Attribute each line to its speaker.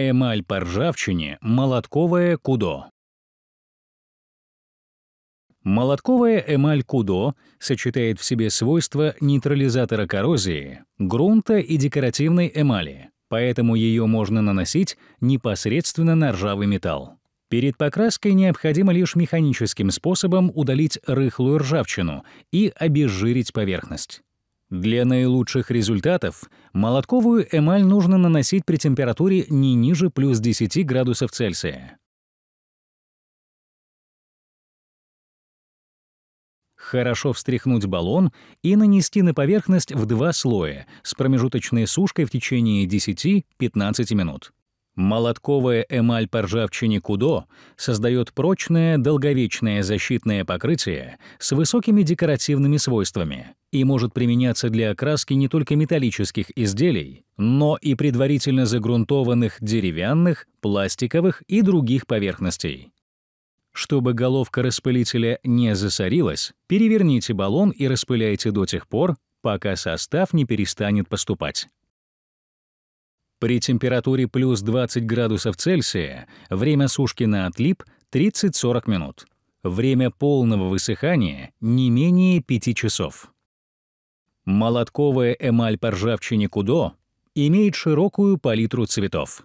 Speaker 1: Эмаль по ржавчине, молотковое кудо. Молотковая эмаль кудо сочетает в себе свойства нейтрализатора коррозии, грунта и декоративной эмали, поэтому ее можно наносить непосредственно на ржавый металл. Перед покраской необходимо лишь механическим способом удалить рыхлую ржавчину и обезжирить поверхность. Для наилучших результатов молотковую эмаль нужно наносить при температуре не ниже плюс 10 градусов Цельсия. Хорошо встряхнуть баллон и нанести на поверхность в два слоя с промежуточной сушкой в течение 10-15 минут. Молотковая эмаль по ржавчине Кудо создает прочное, долговечное защитное покрытие с высокими декоративными свойствами и может применяться для окраски не только металлических изделий, но и предварительно загрунтованных деревянных, пластиковых и других поверхностей. Чтобы головка распылителя не засорилась, переверните баллон и распыляйте до тех пор, пока состав не перестанет поступать. При температуре плюс 20 градусов Цельсия время сушки на отлип 30-40 минут. Время полного высыхания не менее 5 часов. Молотковая эмаль по ржавчине кудо имеет широкую палитру цветов.